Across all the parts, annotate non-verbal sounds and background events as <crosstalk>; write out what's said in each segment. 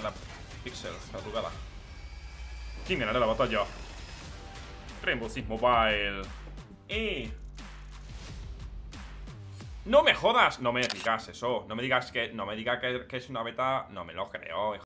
la Pixel, arrugada. ¿Quién ganará la batalla? Rainbow Six Mobile. ¡Eh! ¡No me jodas! No me digas eso. No me digas que. No me diga que, es una beta. No me lo creo, hijo.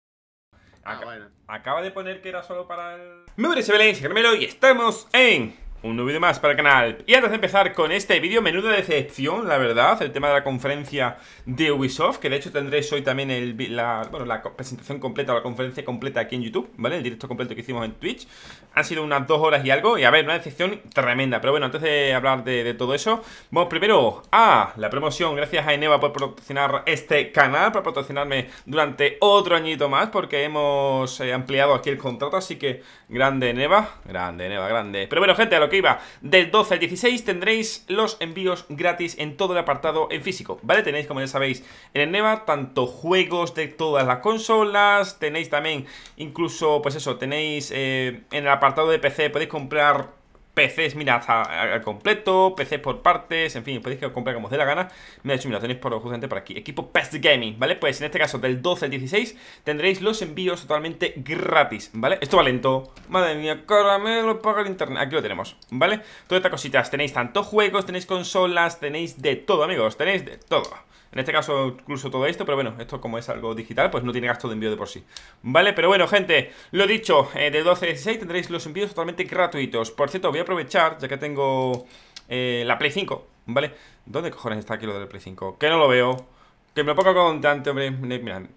Ah, acaba de poner que era solo para el. Muy bien, Belén, y estamos en. Un nuevo vídeo más para el canal Y antes de empezar con este vídeo, menuda decepción, la verdad El tema de la conferencia de Ubisoft Que de hecho tendréis hoy también el, la, bueno, la presentación completa o la conferencia completa aquí en YouTube ¿Vale? El directo completo que hicimos en Twitch Han sido unas dos horas y algo Y a ver, una decepción tremenda Pero bueno, antes de hablar de, todo eso Vamos primero a la promoción Gracias a Eneva por patrocinar este canal Por patrocinarme durante otro añito más Porque hemos eh, ampliado aquí el contrato Así que grande Eneva Grande Eneva, grande Pero bueno, gente, a lo que iba. Del 12 al 16 tendréis los envíos gratis en todo el apartado en físico, ¿vale? Tenéis, como ya sabéis, en el Neva tanto juegos de todas las consolas, tenéis también incluso, pues eso, tenéis eh, en el apartado de PC, podéis comprar PCs, mira, al completo, PC por partes, en fin, podéis que os comprar como os dé la gana. Me he hecho tenéis por, justamente por aquí, equipo Pest Gaming, ¿vale? Pues en este caso, del 12 al 16, tendréis los envíos totalmente gratis, ¿vale? Esto va lento, madre mía, caramelo, paga el internet, aquí lo tenemos, ¿vale? Todas estas cositas, tenéis tanto juegos, tenéis consolas, tenéis de todo, amigos, tenéis de todo. En este caso incluso todo esto, pero bueno, esto como es algo digital, pues no tiene gasto de envío de por sí. ¿Vale? Pero bueno, gente, lo dicho, eh, de 12 a 16 tendréis los envíos totalmente gratuitos. Por cierto, voy a aprovechar, ya que tengo eh, la Play 5, ¿vale? ¿Dónde cojones está aquí lo del Play 5? Que no lo veo. Que me lo ponga tanto hombre.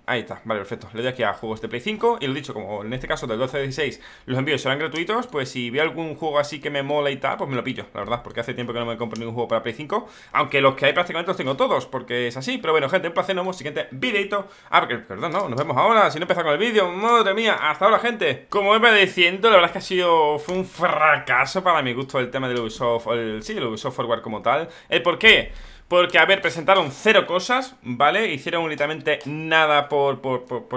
ahí está, vale, perfecto. Le doy aquí a juegos de Play 5. Y lo dicho, como en este caso del 12 16 los envíos serán gratuitos, pues si veo algún juego así que me mola y tal, pues me lo pillo, la verdad. Porque hace tiempo que no me compro ningún juego para Play 5. Aunque los que hay prácticamente los tengo todos, porque es así. Pero bueno, gente, un placer. Nos vemos siguiente videito. Ah, porque, perdón, no, nos vemos ahora. Si no empezamos con el vídeo, madre mía, hasta ahora, gente. Como iba diciendo, la verdad es que ha sido. Fue un fracaso para mi gusto el tema del Ubisoft. El, sí, el Ubisoft Forward como tal. ¿El por qué? Porque, a ver, presentaron cero cosas, ¿vale? Hicieron únicamente nada por,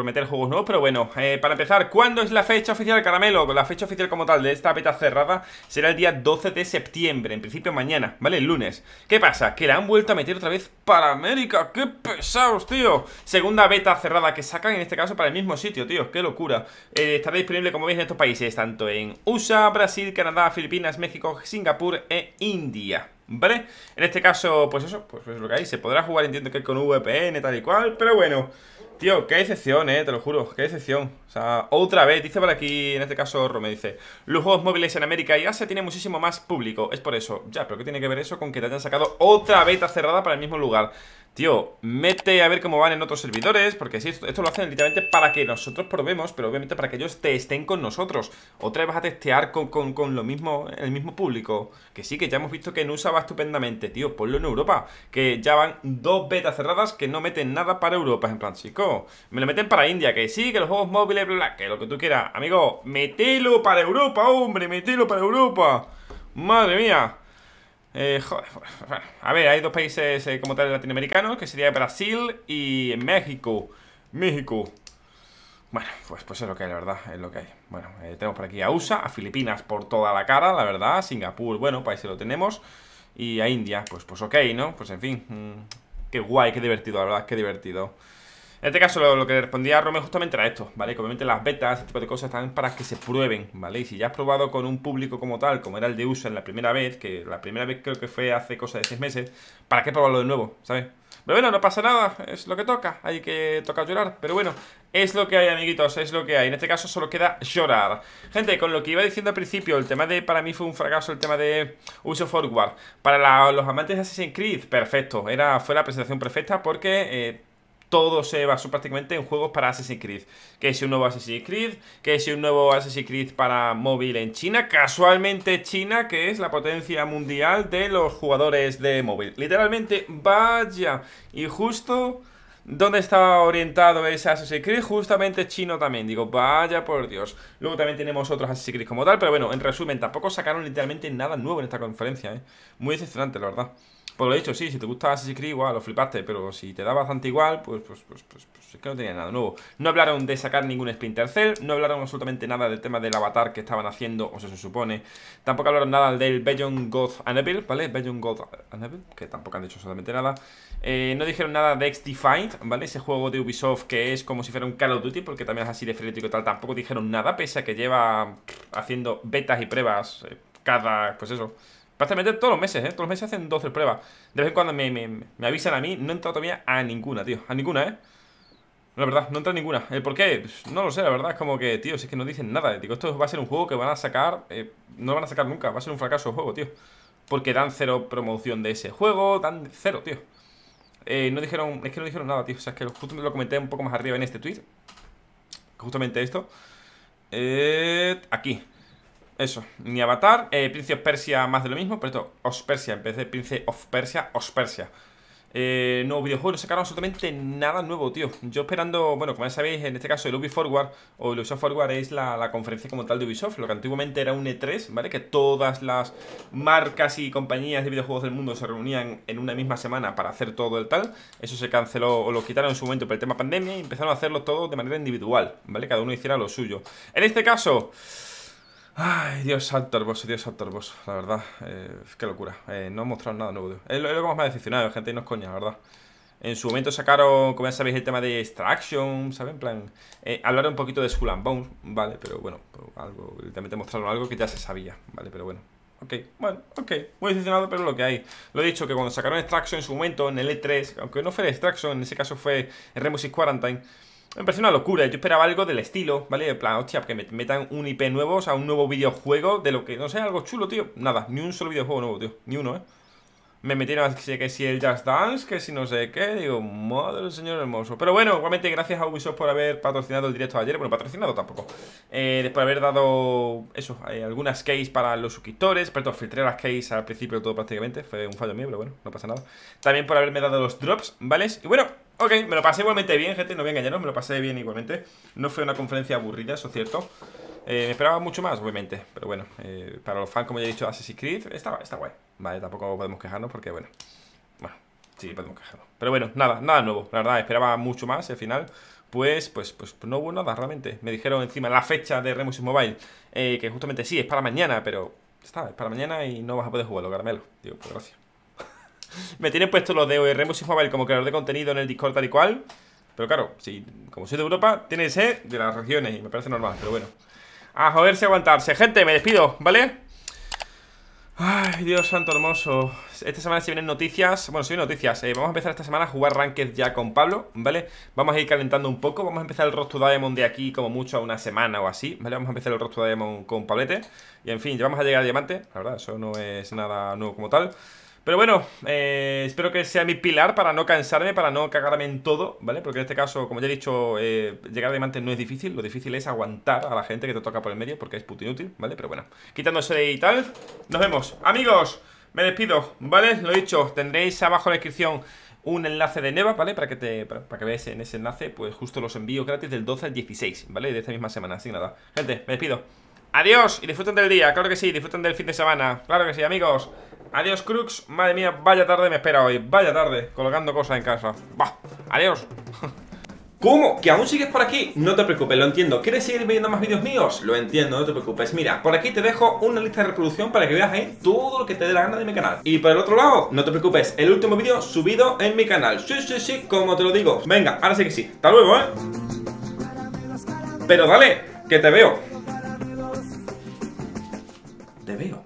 meter juegos nuevos, pero bueno, eh, para empezar, ¿cuándo es la fecha oficial, Caramelo? La fecha oficial como tal de esta beta cerrada será el día 12 de septiembre, en principio mañana, ¿vale? El lunes. ¿Qué pasa? Que la han vuelto a meter otra vez para América, ¡qué pesados, tío! Segunda beta cerrada que sacan, en este caso, para el mismo sitio, tío, ¡qué locura! Eh, estará disponible, como veis, en estos países, tanto en USA, Brasil, Canadá, Filipinas, México, Singapur e India. ¿Vale? En este caso, pues eso, pues es lo que hay. Se podrá jugar, entiendo que con VPN, tal y cual, pero bueno. Tío, qué excepción, eh, te lo juro, qué excepción. O sea, otra vez, dice por aquí, en este caso Rome, dice Los juegos móviles en América y Asia tienen muchísimo más público, es por eso. Ya, pero ¿qué tiene que ver eso con que te hayan sacado otra beta cerrada para el mismo lugar? Tío, mete a ver cómo van en otros servidores Porque sí, esto, lo hacen literalmente para que nosotros probemos Pero obviamente para que ellos te estén con nosotros Otra vez vas a testear con, con, lo mismo, el mismo público Que sí, que ya hemos visto que en USA va estupendamente Tío, ponlo en Europa Que ya van dos betas cerradas que no meten nada para Europa En plan, chico, me lo meten para India Que sí, que los juegos móviles, bla, bla, que lo que tú quieras Amigo, metelo para Europa, hombre, metelo para Europa Madre mía eh, joder, a ver, hay dos países eh, como tal latinoamericanos, que sería Brasil y México. México. Bueno, pues, pues es lo que hay, la verdad, es lo que hay. Bueno, eh, tenemos por aquí a USA, a Filipinas por toda la cara, la verdad, Singapur, bueno, para pues lo tenemos. Y a India, pues, pues ok, ¿no? Pues en fin, mm, qué guay, qué divertido, la verdad, qué divertido. En este caso, lo, que le respondía a Rome justamente era esto, ¿vale? Que obviamente las betas, este tipo de cosas están para que se prueben, ¿vale? Y si ya has probado con un público como tal, como era el de USA en la primera vez, que la primera vez creo que fue hace cosa de seis meses, ¿para qué probarlo de nuevo, ¿sabes? Pero bueno, no pasa nada, es lo que toca, hay que tocar llorar Pero bueno, es lo que hay amiguitos, es lo que hay En este caso solo queda llorar Gente, con lo que iba diciendo al principio, el tema de para mí fue un fracaso El tema de uso forward Para los amantes de Assassin's Creed, perfecto era, Fue la presentación perfecta porque... Eh, todo se basó prácticamente en juegos para Assassin's Creed. Que es un nuevo Assassin's Creed, que es un nuevo Assassin's Creed para móvil en China, casualmente China, que es la potencia mundial de los jugadores de móvil. Literalmente, vaya, y justo dónde estaba orientado ese Assassin's Creed, justamente chino también, digo, vaya por Dios. Luego también tenemos otros Assassin's Creed como tal, pero bueno, en resumen, tampoco sacaron literalmente nada nuevo en esta conferencia, ¿eh? Muy decepcionante, la verdad. Por pues lo dicho, sí, si te gusta Assassin's Creed, igual, lo flipaste, pero si te da bastante igual, pues, pues, pues, pues es que no tenía nada nuevo. No hablaron de sacar ningún Splinter Cell, no hablaron absolutamente nada del tema del avatar que estaban haciendo, o sea, se supone. Tampoco hablaron nada del Beyond God Annabelle, ¿vale? Beyond God Annabelle, que tampoco han dicho absolutamente nada. Eh, no dijeron nada de X-Defined, ¿vale? Ese juego de Ubisoft que es como si fuera un Call of Duty, porque también es así de frenético y tal. Tampoco dijeron nada, pese a que lleva haciendo betas y pruebas eh, cada, pues eso, meter todos los meses, ¿eh? Todos los meses hacen 12 pruebas. De vez en cuando me, avisan a mí. No he entrado todavía a ninguna, tío. A ninguna, ¿eh? La verdad, no entra ninguna. ¿El por qué? Pues, no lo sé, la verdad. Es como que, tío, si es que no dicen nada. Digo, esto va a ser un juego que van a sacar. Eh, no lo van a sacar nunca. Va a ser un fracaso el juego, tío. Porque dan cero promoción de ese juego. Dan cero, tío. Eh, no dijeron, es que no dijeron nada, tío. O sea, es que justo lo comenté un poco más arriba en este tweet. Justamente esto. Eh, aquí. Eso, ni avatar. Eh, Prince of Persia, más de lo mismo. Pero esto, Os Persia, en vez de Prince of Persia, Os Persia. Eh, nuevo no sacaron absolutamente nada nuevo, tío. Yo esperando, bueno, como ya sabéis, en este caso el Ubisoft Forward o el Ubisoft Forward es la, la, conferencia como tal de Ubisoft, lo que antiguamente era un E3, ¿vale? Que todas las marcas y compañías de videojuegos del mundo se reunían en una misma semana para hacer todo el tal. Eso se canceló o lo quitaron en su momento por el tema pandemia y empezaron a hacerlo todo de manera individual, ¿vale? Cada uno hiciera lo suyo. En este caso... Ay, Dios santo hermoso, Dios santo hermoso, la verdad, eh, qué locura. Eh, no mostrado nada nuevo, Es lo, que más me ha decepcionado, gente, y no es coña, la verdad. En su momento sacaron, como ya sabéis, el tema de Extraction, ¿sabes? En plan, eh, un poquito de Skull and Bones, ¿vale? Pero bueno, pues algo, también te mostraron algo que ya se sabía, ¿vale? Pero bueno, ok, bueno, ok, muy decepcionado, pero lo que hay. Lo he dicho, que cuando sacaron Extraction en su momento, en el E3, aunque no fue Extraction, en ese caso fue Remusis Quarantine, me parece una locura, yo esperaba algo del estilo, ¿vale? En plan, hostia, que me metan un IP nuevo, o sea, un nuevo videojuego de lo que, no sé, algo chulo, tío Nada, ni un solo videojuego nuevo, tío, ni uno, ¿eh? Me metieron así que si el Just Dance, que si no sé qué, digo, madre del señor hermoso Pero bueno, igualmente gracias a Ubisoft por haber patrocinado el directo ayer, bueno, patrocinado tampoco eh, de haber dado, eso, eh, algunas keys para los suscriptores, perdón, filtré las keys al principio todo prácticamente Fue un fallo mío, pero bueno, no pasa nada También por haberme dado los drops, ¿vale? Y bueno, Ok, me lo pasé igualmente bien, gente, no voy a engañaros, me lo pasé bien igualmente No fue una conferencia aburrida, eso es cierto eh, Me esperaba mucho más, obviamente, pero bueno eh, Para los fans, como ya he dicho, Assassin's Creed está, está guay Vale, tampoco podemos quejarnos porque, bueno Bueno, sí, podemos quejarnos Pero bueno, nada, nada nuevo, la verdad, esperaba mucho más al final pues, pues, pues, pues no hubo nada realmente. Me dijeron encima la fecha de Remus Mobile, eh, que justamente sí, es para mañana, pero está, es para mañana y no vas a poder jugarlo, Carmelo. Digo, pues gracias. <laughs> me tiene puesto los de remos y Mobile como creador de contenido en el Discord tal y cual. Pero claro, si, como soy de Europa, tiene que ser de las regiones y me parece normal, pero bueno. A joderse, aguantarse. Gente, me despido, ¿vale? Ay, Dios santo hermoso. Esta semana si vienen noticias. Bueno, sí noticias. Eh, vamos a empezar esta semana a jugar Ranked ya con Pablo, ¿vale? Vamos a ir calentando un poco. Vamos a empezar el rostro Diamond de aquí como mucho a una semana o así, ¿vale? Vamos a empezar el rostro de Diamond con Pablete. Y en fin, ya vamos a llegar a Diamante. La verdad, eso no es nada nuevo como tal. Pero bueno, eh, espero que sea mi pilar para no cansarme, para no cagarme en todo, ¿vale? Porque en este caso, como ya he dicho, eh, llegar a diamantes no es difícil, lo difícil es aguantar a la gente que te toca por el medio, porque es puto inútil, ¿vale? Pero bueno, quitándose y tal, nos vemos. Amigos, me despido, ¿vale? Lo he dicho, tendréis abajo en la descripción un enlace de Neva, ¿vale? Para que te para, que veas en ese enlace, pues justo los envíos gratis del 12 al 16, ¿vale? De esta misma semana, así nada. Gente, me despido. Adiós y disfruten del día, claro que sí, disfruten del fin de semana, claro que sí, amigos. Adiós, Crux. Madre mía, vaya tarde me espera hoy. Vaya tarde, colocando cosas en casa. Bah, adiós. <laughs> ¿Cómo? ¿Que aún sigues por aquí? No te preocupes, lo entiendo. ¿Quieres seguir viendo más vídeos míos? Lo entiendo, no te preocupes. Mira, por aquí te dejo una lista de reproducción para que veas ahí todo lo que te dé la gana de mi canal. Y por el otro lado, no te preocupes, el último vídeo subido en mi canal. Sí, sí, sí, como te lo digo. Venga, ahora sí que sí. Hasta luego, ¿eh? Pero dale, que te veo. Te veo.